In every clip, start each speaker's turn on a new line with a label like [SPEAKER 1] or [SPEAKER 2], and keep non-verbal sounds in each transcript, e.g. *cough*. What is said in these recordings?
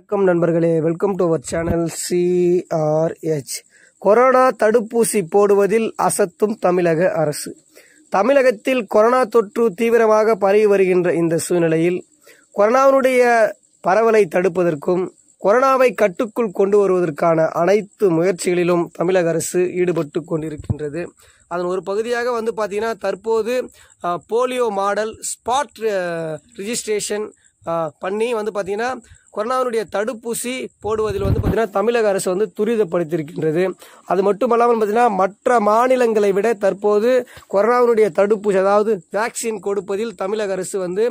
[SPEAKER 1] வணக்கம் நண்பர்களே welcome to our channel C R H corona தடுப்பூசி போடுவதில் அசத்தும் தமிழக அரசு தமிழகத்தில் கொரோனா தொற்று தீவிரமாக பரவி வருகின்ற இந்த சூழ்நிலையில் கொரோனாவினுடைய பரவலை தடுப்பதற்கும் கொரோனாவை கட்டுக்குள் கொண்டு வருவதற்கான அனைத்து முயற்சிகளிலும் தமிழக அரசு ஈடுபட்டு கொண்டிருக்கின்றது அதன் ஒரு பகுதியாக வந்து பார்த்திங்கன்னா தற்போது போலியோ மாடல் ஸ்பாட் ரிஜிஸ்ட்ரேஷன் பண்ணி வந்து பார்த்திங்கன்னா கொரோனாவினுடைய தடுப்பூசி போடுவதில் வந்து பார்த்திங்கன்னா தமிழக அரசு வந்து துரிதப்படுத்தியிருக்கின்றது அது மட்டுமல்லாமல் பார்த்தீங்கன்னா மற்ற மாநிலங்களை விட தற்போது கொரோனாவினுடைய தடுப்பூசி அதாவது வேக்சின் கொடுப்பதில் தமிழக அரசு வந்து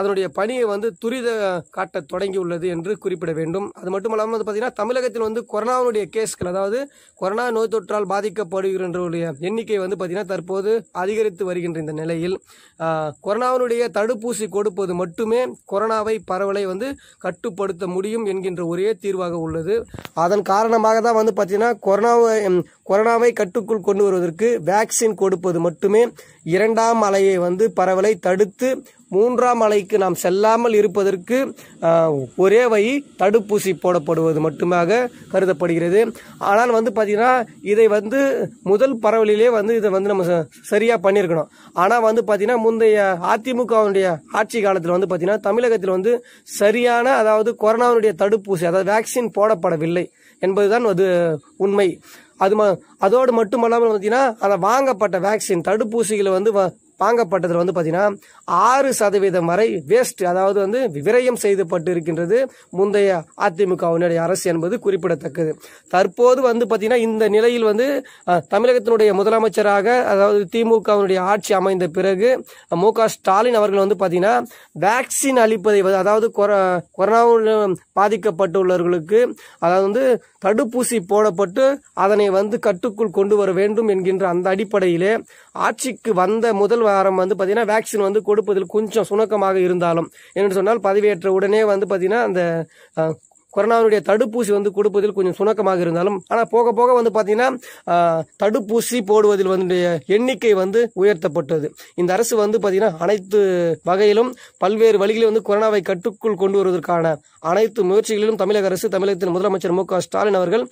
[SPEAKER 1] அதனுடைய பணியை வந்து துரித காட்ட தொடங்கி உள்ளது என்று குறிப்பிட வேண்டும் அது மட்டும் இல்லாமல் வந்து பார்த்தீங்கன்னா தமிழகத்தில் வந்து கொரோனாவுடைய கேஸ்கள் அதாவது கொரோனா நோய் தொற்றால் பாதிக்கப்படுகின்றவருடைய எண்ணிக்கை வந்து பார்த்தீங்கன்னா தற்போது அதிகரித்து வருகின்ற இந்த நிலையில் கொரோனாவினுடைய தடுப்பூசி கொடுப்பது மட்டுமே கொரோனாவை பரவலை வந்து கட்டுப்படுத்த முடியும் என்கின்ற ஒரே தீர்வாக உள்ளது அதன் காரணமாக தான் வந்து பார்த்தீங்கன்னா கொரோனாவை கொரோனாவை கட்டுக்குள் கொண்டு வருவதற்கு வேக்சின் கொடுப்பது மட்டுமே இரண்டாம் அலையை வந்து பரவலை தடுத்து மூன்றாம் அலைக்கு நாம் செல்லாமல் இருப்பதற்கு ஒரே வழி தடுப்பூசி போடப்படுவது மட்டுமாக கருதப்படுகிறது ஆனால் வந்து பார்த்திங்கன்னா இதை வந்து முதல் பரவலிலே வந்து இதை வந்து நம்ம சரியாக பண்ணியிருக்கணும் ஆனால் வந்து பார்த்திங்கன்னா முந்தைய அதிமுகவுடைய ஆட்சி காலத்தில் வந்து பார்த்திங்கன்னா தமிழகத்தில் வந்து சரியான அதாவது கொரோனாவுடைய தடுப்பூசி அதாவது வேக்சின் போடப்படவில்லை என்பதுதான் அது உண்மை அது ம அதோடு மட்டுமல்லாமல் பார்த்தீங்கன்னா அதை வாங்கப்பட்ட வேக்சின் தடுப்பூசிகளை வந்து வாங்கப்பட்டதில் வந்து பார்த்தீங்கன்னா ஆறு சதவீதம் வரை வேஸ்ட் அதாவது வந்து விரயம் செய்துபட்டு இருக்கின்றது முந்தைய அதிமுகவினுடைய அரசு என்பது குறிப்பிடத்தக்கது தற்போது வந்து பார்த்தீங்கன்னா இந்த நிலையில் வந்து தமிழகத்தினுடைய முதலமைச்சராக அதாவது திமுகவினுடைய ஆட்சி அமைந்த பிறகு மு ஸ்டாலின் அவர்கள் வந்து பார்த்தீங்கன்னா வேக்சின் அளிப்பதை அதாவது கொரோனாவில் பாதிக்கப்பட்டுள்ளவர்களுக்கு அதாவது வந்து தடுப்பூசி போடப்பட்டு அதனை வந்து கட்டுக்குள் கொண்டு வர வேண்டும் என்கின்ற அந்த அடிப்படையிலே ஆட்சிக்கு வந்த முதல் வாரம் வந்து பார்த்தீங்கன்னா வேக்சின் வந்து கொடுப்பதில் கொஞ்சம் சுணக்கமாக இருந்தாலும் என்று சொன்னால் பதவியேற்ற உடனே வந்து பார்த்தீங்கன்னா அந்த கொரோனாவுடைய தடுப்பூசி வந்து கொடுப்பதில் கொஞ்சம் சுணக்கமாக இருந்தாலும் ஆனால் போக போக வந்து பார்த்தீங்கன்னா தடுப்பூசி போடுவதில் வந்து எண்ணிக்கை வந்து உயர்த்தப்பட்டது இந்த அரசு வந்து பார்த்தீங்கன்னா அனைத்து வகையிலும் பல்வேறு வழிகளில் வந்து கொரோனாவை கட்டுக்குள் கொண்டு வருவதற்கான அனைத்து முயற்சிகளிலும் தமிழக அரசு தமிழகத்தின் முதலமைச்சர் மு ஸ்டாலின் அவர்கள்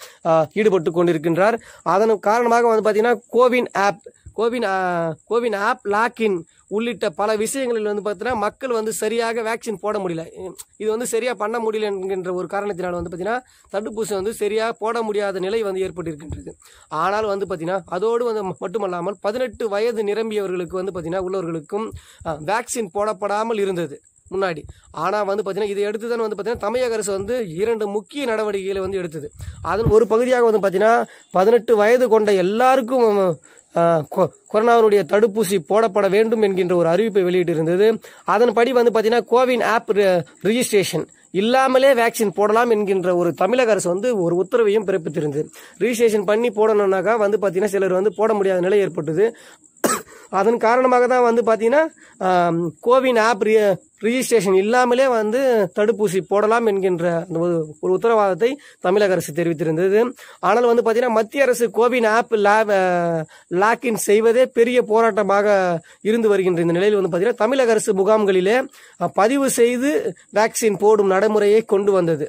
[SPEAKER 1] ஈடுபட்டு கொண்டிருக்கின்றார் அதன் காரணமாக வந்து பார்த்தீங்கன்னா CoWIN app CoWIN CoWIN app login உள்ளிட்ட பல விஷயங்களில் வந்து பார்த்தீங்கன்னா மக்கள் வந்து சரியாக வேக்சின் போட முடியல இது வந்து சரியாக பண்ண முடியல என்கின்ற ஒரு காரணத்தினால் வந்து பார்த்தீங்கன்னா தடுப்பூசி வந்து சரியாக போட முடியாத நிலை வந்து ஏற்பட்டிருக்கின்றது ஆனால் வந்து பார்த்தீங்கன்னா அதோடு வந்து மட்டுமல்லாமல் பதினெட்டு வயது நிரம்பியவர்களுக்கு வந்து பார்த்தீங்கன்னா உள்ளவர்களுக்கும் வேக்சின் போடப்படாமல் இருந்தது முன்னாடி ஆனால் வந்து பார்த்தீங்கன்னா இதை எடுத்து தான் வந்து பார்த்தீங்கன்னா தமிழக அரசு வந்து இரண்டு முக்கிய நடவடிக்கைகளை வந்து எடுத்தது அதன் ஒரு பகுதியாக வந்து பார்த்தீங்கன்னா பதினெட்டு வயது கொண்ட எல்லாருக்கும் கொரோனாவினுடைய தடுப்பூசி போடப்பட வேண்டும் என்கின்ற ஒரு அறிவிப்பை வெளியிட்டிருந்தது அதன்படி வந்து பார்த்தீங்கன்னா கோவின் ஆப் ரிஜிஸ்ட்ரேஷன் இல்லாமலே வேக்சின் போடலாம் என்கின்ற ஒரு தமிழக அரசு வந்து ஒரு உத்தரவையும் பிறப்பித்திருந்தது ரிஜிஸ்ட்ரேஷன் பண்ணி போடணும்னாக்கா வந்து பார்த்தீங்கன்னா சிலர் வந்து போட முடியாத நிலை ஏற்பட்டது *coughs* அதன் காரணமாக தான் வந்து பார்த்தீங்கன்னா கோவின் ஆப் ரிஜிஸ்ட்ரேஷன் இல்லாமலே வந்து தடுப்பூசி போடலாம் என்கின்ற அந்த ஒரு உத்தரவாதத்தை தமிழக அரசு தெரிவித்திருந்தது ஆனால் வந்து பார்த்தீங்கன்னா மத்திய அரசு கோவின் ஆப் லேப் லாக்இன் செய்வதே பெரிய போராட்டமாக இருந்து வருகின்ற இந்த நிலையில் வந்து பார்த்தீங்கன்னா தமிழக அரசு முகாம்களிலே பதிவு செய்து வேக்சின் போடும் நடைமுறையை கொண்டு வந்தது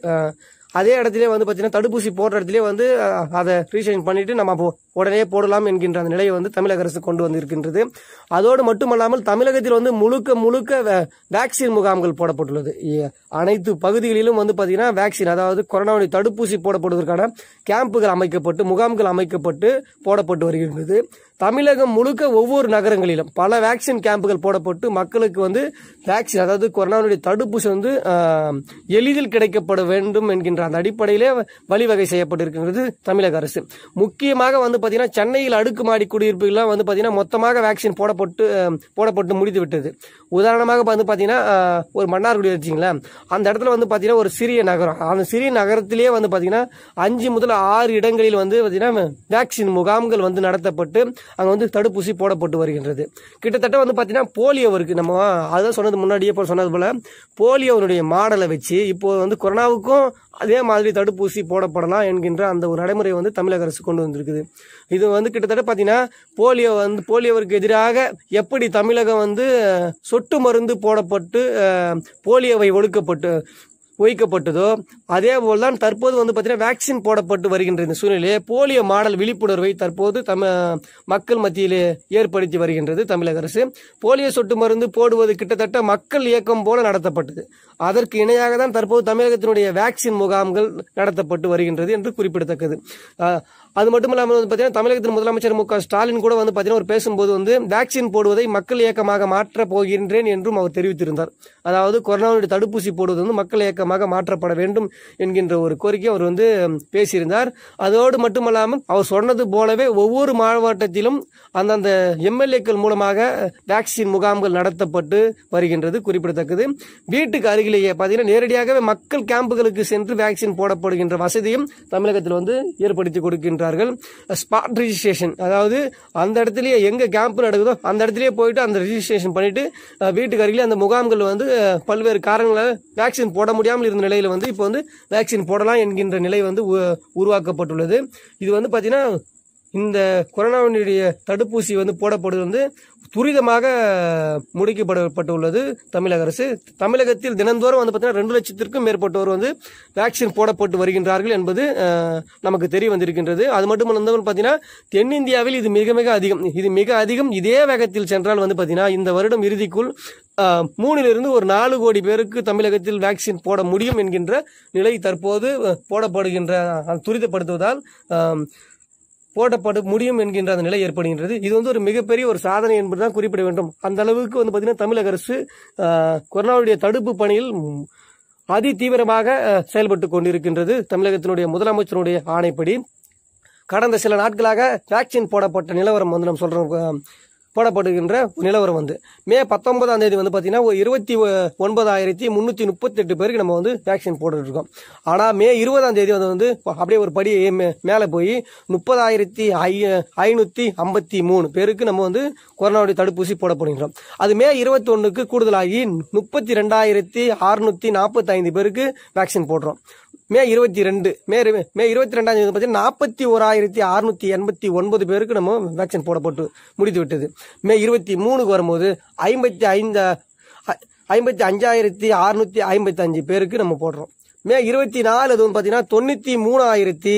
[SPEAKER 1] அதே இடத்துல வந்து பார்த்தீங்கன்னா தடுப்பூசி போடுற இடத்துல வந்து அதை ரீசைன் பண்ணிட்டு நம்ம உடனே போடலாம் என்கின்ற அந்த நிலையை வந்து தமிழக அரசு கொண்டு வந்திருக்கின்றது அதோடு மட்டுமல்லாமல் தமிழகத்தில் வந்து முழுக்க முழுக்க வேக்சின் முகாம்கள் போடப்பட்டுள்ளது அனைத்து பகுதிகளிலும் வந்து பார்த்தீங்கன்னா வேக்சின் அதாவது கொரோனாவுடைய தடுப்பூசி போடப்படுவதற்கான கேம்புகள் அமைக்கப்பட்டு முகாம்கள் அமைக்கப்பட்டு போடப்பட்டு வருகின்றது தமிழகம் முழுக்க ஒவ்வொரு நகரங்களிலும் பல வேக்சின் கேம்புகள் போடப்பட்டு மக்களுக்கு வந்து வேக்சின் அதாவது கொரோனாவுடைய தடுப்பூசி வந்து எளிதில் கிடைக்கப்பட வேண்டும் என்கின்ற அந்த அடிப்படையிலே வழிவகை செய்யப்பட்டிருக்கிறது தமிழக அரசு முக்கியமாக வந்து பார்த்தீங்கன்னா சென்னையில் அடுக்குமாடி குடியிருப்புகள்லாம் வந்து பார்த்தீங்கன்னா மொத்தமாக வேக்சின் போடப்பட்டு போடப்பட்டு முடிந்து விட்டது உதாரணமாக வந்து பார்த்தீங்கன்னா ஒரு மன்னார்குடி வச்சிங்களா அந்த இடத்துல வந்து பார்த்தீங்கன்னா ஒரு சிறிய நகரம் அந்த சிறிய நகரத்திலேயே வந்து பார்த்தீங்கன்னா அஞ்சு முதல் ஆறு இடங்களில் வந்து பார்த்தீங்கன்னா வேக்சின் முகாம்கள் வந்து நடத்தப்பட்டு அங்கே வந்து தடுப்பூசி போடப்பட்டு வருகின்றது கிட்டத்தட்ட வந்து பார்த்தீங்கன்னா இருக்குது நம்ம அதான் சொன்னது முன்னாடியே இப்போ சொன்னது போல் போலியோனுடைய மாடலை வச்சு இப்போது வந்து கொரோனாவுக்கும் அதே மாதிரி தடுப்பூசி போடப்படலாம் என்கின்ற அந்த ஒரு நடைமுறையை வந்து தமிழக அரசு கொண்டு வந்திருக்குது இது வந்து கிட்டத்தட்ட பார்த்தீங்கன்னா போலியோ வந்து போலியோவிற்கு எதிராக எப்படி தமிழகம் வந்து சொட்டு மருந்து போடப்பட்டு போலியோவை ஒழுக்கப்பட்டு ஒழிக்கப்பட்டதோ அதே போல்தான் தற்போது வந்து பார்த்தீங்கன்னா வேக்சின் போடப்பட்டு வருகின்ற இந்த சூழ்நிலையை போலியோ மாடல் விழிப்புணர்வை தற்போது தம மக்கள் மத்தியிலே ஏற்படுத்தி வருகின்றது தமிழக அரசு போலியோ சொட்டு மருந்து போடுவது கிட்டத்தட்ட மக்கள் இயக்கம் போல நடத்தப்பட்டது அதற்கு இணையாக தான் தற்போது தமிழகத்தினுடைய வேக்சின் முகாம்கள் நடத்தப்பட்டு வருகின்றது என்று குறிப்பிடத்தக்கது அது மட்டும் இல்லாமல் வந்து பார்த்தீங்கன்னா தமிழகத்தின் முதலமைச்சர் மு ஸ்டாலின் கூட வந்து பார்த்தீங்கன்னா ஒரு பேசும்போது வந்து வேக்சின் போடுவதை மக்கள் இயக்கமாக மாற்றப் போகின்றேன் என்றும் அவர் தெரிவித்திருந்தார் அதாவது கொரோனாவுடைய தடுப்பூசி போடுவது வந்து மக்கள் இயக்கமாக மாற்றப்பட வேண்டும் என்கின்ற ஒரு கோரிக்கை அவர் வந்து பேசியிருந்தார் அதோடு மட்டுமல்லாமல் அவர் சொன்னது போலவே ஒவ்வொரு மாவட்டத்திலும் அந்தந்த எம்எல்ஏக்கள் மூலமாக வேக்சின் முகாம்கள் நடத்தப்பட்டு வருகின்றது குறிப்பிடத்தக்கது வீட்டுக்கு அருகிலேயே பார்த்தீங்கன்னா நேரடியாகவே மக்கள் கேம்புகளுக்கு சென்று வேக்சின் போடப்படுகின்ற வசதியும் தமிழகத்தில் வந்து ஏற்படுத்தி கொடுக்கின்ற சொல்கிறார்கள் ஸ்பாட் ரிஜிஸ்ட்ரேஷன் அதாவது அந்த இடத்துலயே எங்கே கேம்ப் நடக்குதோ அந்த இடத்துலயே போயிட்டு அந்த ரிஜிஸ்ட்ரேஷன் பண்ணிட்டு வீட்டுக்கு அருகிலே அந்த முகாம்கள் வந்து பல்வேறு காரணங்களால் வேக்சின் போட முடியாமல் இருந்த நிலையில் வந்து இப்போ வந்து வேக்சின் போடலாம் என்கின்ற நிலை வந்து உருவாக்கப்பட்டுள்ளது இது வந்து பார்த்தீங்கன்னா இந்த கொரோனாவினுடைய தடுப்பூசி வந்து போடப்படுவது வந்து துரிதமாக முடிக்கப்படப்பட்டுள்ளது தமிழக அரசு தமிழகத்தில் தினந்தோறும் வந்து பார்த்தீங்கன்னா ரெண்டு லட்சத்திற்கும் மேற்பட்டோர் வந்து வேக்சின் போடப்பட்டு வருகின்றார்கள் என்பது நமக்கு தெரிய வந்திருக்கின்றது அது மட்டும் இல்லாமல் பார்த்தீங்கன்னா தென்னிந்தியாவில் இது மிக மிக அதிகம் இது மிக அதிகம் இதே வேகத்தில் சென்றால் வந்து பார்த்தீங்கன்னா இந்த வருடம் இறுதிக்குள் மூணிலிருந்து ஒரு நாலு கோடி பேருக்கு தமிழகத்தில் வேக்சின் போட முடியும் என்கின்ற நிலை தற்போது போடப்படுகின்ற துரிதப்படுத்துவதால் போடப்பட முடியும் என்கின்ற அந்த நிலை ஏற்படுகின்றது இது வந்து ஒரு மிகப்பெரிய ஒரு சாதனை என்பதுதான் குறிப்பிட வேண்டும் அந்த அளவுக்கு வந்து பார்த்தீங்கன்னா தமிழக அரசு கொரோனாவுடைய தடுப்பு பணியில் அதி தீவிரமாக செயல்பட்டு கொண்டிருக்கின்றது தமிழகத்தினுடைய முதலமைச்சருடைய ஆணைப்படி கடந்த சில நாட்களாக வேக்சின் போடப்பட்ட நிலவரம் வந்து நம்ம சொல்றோம் போடப்படுகின்ற நிலவரம் வந்து மே பத்தொன்பதாம் தேதி வந்து பார்த்தீங்கன்னா இருபத்தி ஒன்பதாயிரத்தி முந்நூற்றி முப்பத்தெட்டு பேருக்கு நம்ம வந்து வேக்சின் போட்டுருக்கோம் ஆனால் மே இருபதாம் தேதி வந்து வந்து அப்படியே ஒரு படி மேலே போய் முப்பதாயிரத்தி ஐநூற்றி ஐம்பத்தி மூணு பேருக்கு நம்ம வந்து கொரோனாவுடைய தடுப்பூசி போடப்படுகின்றோம் அது மே இருபத்தி ஒன்றுக்கு கூடுதலாகி முப்பத்தி ரெண்டாயிரத்தி அறுநூற்றி நாற்பத்தைந்து பேருக்கு வேக்சின் போடுறோம் மே இருபத்தி ரெண்டு மே மே இருபத்தி ரெண்டாம் தேதி பார்த்தீங்கன்னா நாற்பத்தி ஓராயிரத்தி அறுநூத்தி எண்பத்தி ஒன்பது பேருக்கு நம்ம வேக்சின் போடப்பட்டு முடித்து விட்டது மே இருபத்தி மூணுக்கு வரும்போது ஐம்பத்தி ஐந்து ஐம்பத்தி அஞ்சாயிரத்தி அறுநூத்தி அஞ்சு பேருக்கு நம்ம போடுறோம் மே இருபத்தி நாலு அது வந்து பார்த்தீங்கன்னா தொண்ணூற்றி மூணாயிரத்தி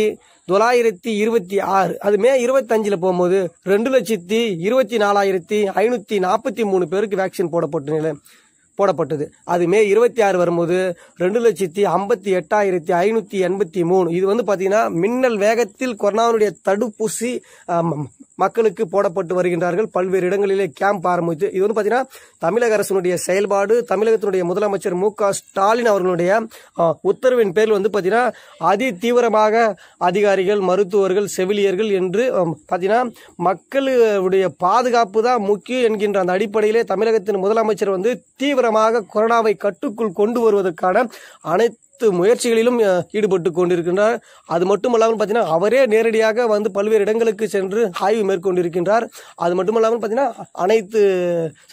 [SPEAKER 1] தொள்ளாயிரத்தி இருபத்தி ஆறு அது மே இருபத்தஞ்சில் போகும்போது ரெண்டு லட்சத்தி இருபத்தி நாலாயிரத்தி ஐநூற்றி நாற்பத்தி மூணு பேருக்கு வேக்சின் போடப்பட்ட நிலை போடப்பட்டது அது மே இருபத்தி ஆறு வரும்போது ரெண்டு லட்சத்தி ஐம்பத்தி எட்டாயிரத்தி ஐநூற்றி எண்பத்தி மூணு இது வந்து பார்த்தீங்கன்னா மின்னல் வேகத்தில் கொரோனாவினுடைய தடுப்பூசி மக்களுக்கு போடப்பட்டு வருகின்றார்கள் பல்வேறு இடங்களிலே கேம்ப் ஆரம்பித்து இது வந்து பார்த்தீங்கன்னா தமிழக அரசினுடைய செயல்பாடு தமிழகத்தினுடைய முதலமைச்சர் மு ஸ்டாலின் அவர்களுடைய உத்தரவின் பேரில் வந்து பாத்தீங்கன்னா அதி தீவிரமாக அதிகாரிகள் மருத்துவர்கள் செவிலியர்கள் என்று பார்த்தீங்கன்னா மக்களுடைய பாதுகாப்பு தான் முக்கியம் என்கின்ற அந்த அடிப்படையிலே தமிழகத்தின் முதலமைச்சர் வந்து தீவிர தீவிரமாக கொரோனாவை கட்டுக்குள் கொண்டு வருவதற்கான அனைத்து அனைத்து முயற்சிகளிலும் ஈடுபட்டு கொண்டிருக்கின்றார் அது மட்டுமல்லாமல் பார்த்தீங்கன்னா அவரே நேரடியாக வந்து பல்வேறு இடங்களுக்கு சென்று ஆய்வு மேற்கொண்டிருக்கின்றார் அது மட்டுமல்லாமல் பார்த்தீங்கன்னா அனைத்து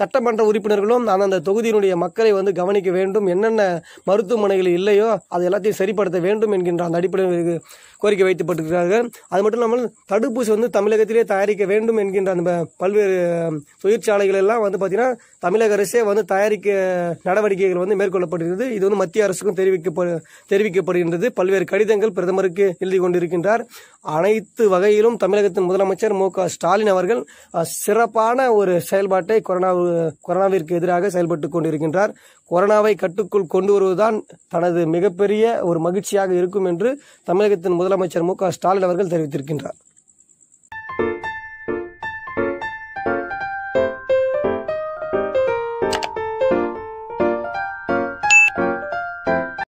[SPEAKER 1] சட்டமன்ற உறுப்பினர்களும் அந்தந்த தொகுதியினுடைய மக்களை வந்து கவனிக்க வேண்டும் என்னென்ன மருத்துவமனைகள் இல்லையோ அது எல்லாத்தையும் சரிப்படுத்த வேண்டும் என்கின்ற அந்த அடிப்படையில் கோரிக்கை வைக்கப்பட்டிருக்கிறார்கள் அது மட்டும் இல்லாமல் தடுப்பூசி வந்து தமிழகத்திலே தயாரிக்க வேண்டும் என்கின்ற அந்த பல்வேறு தொழிற்சாலைகள் எல்லாம் வந்து பார்த்தீங்கன்னா தமிழக அரசே வந்து தயாரிக்க நடவடிக்கைகள் வந்து மேற்கொள்ளப்பட்டிருக்கிறது இது வந்து மத்திய அரசுக்கும் தெரிவிக்கப்படும் தெரிவிக்கப்படுகின்றது பல்வேறு கடிதங்கள் பிரதமருக்கு எழுதி கொண்டிருக்கின்றார் அனைத்து வகையிலும் தமிழகத்தின் முதலமைச்சர் மு ஸ்டாலின் அவர்கள் சிறப்பான ஒரு செயல்பாட்டை கொரோனா கொரோனாவிற்கு எதிராக செயல்பட்டு கொண்டிருக்கின்றார் கொரோனாவை கட்டுக்குள் கொண்டு வருவதுதான் தனது மிகப்பெரிய ஒரு மகிழ்ச்சியாக இருக்கும் என்று தமிழகத்தின் முதலமைச்சர் மு ஸ்டாலின் அவர்கள் தெரிவித்திருக்கின்றார்